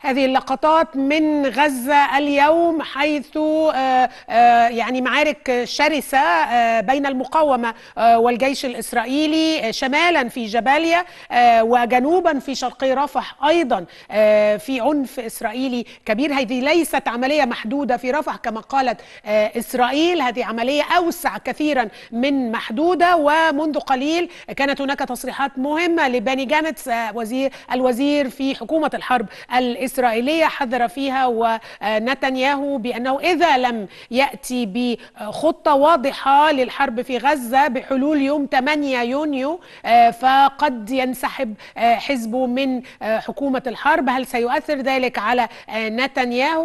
هذه اللقطات من غزة اليوم حيث آه، آه، يعني معارك شرسة آه، بين المقاومة والجيش الإسرائيلي شمالا في جباليا وجنوبا في شرقي رفح أيضا في عنف إسرائيلي كبير هذه ليست عملية محدودة في رفح كما قالت إسرائيل هذه عملية أوسع كثيرا من محدودة ومنذ قليل كانت هناك تصريحات مهمة لباني جانتس وزير الوزير في حكومة الحرب الإسرائيلية الإسرائيلية حذر فيها ونتنياهو بأنه إذا لم يأتي بخطة واضحة للحرب في غزة بحلول يوم 8 يونيو آه، فقد ينسحب آه، حزبه من آه، حكومة الحرب هل سيؤثر ذلك على نتنياهو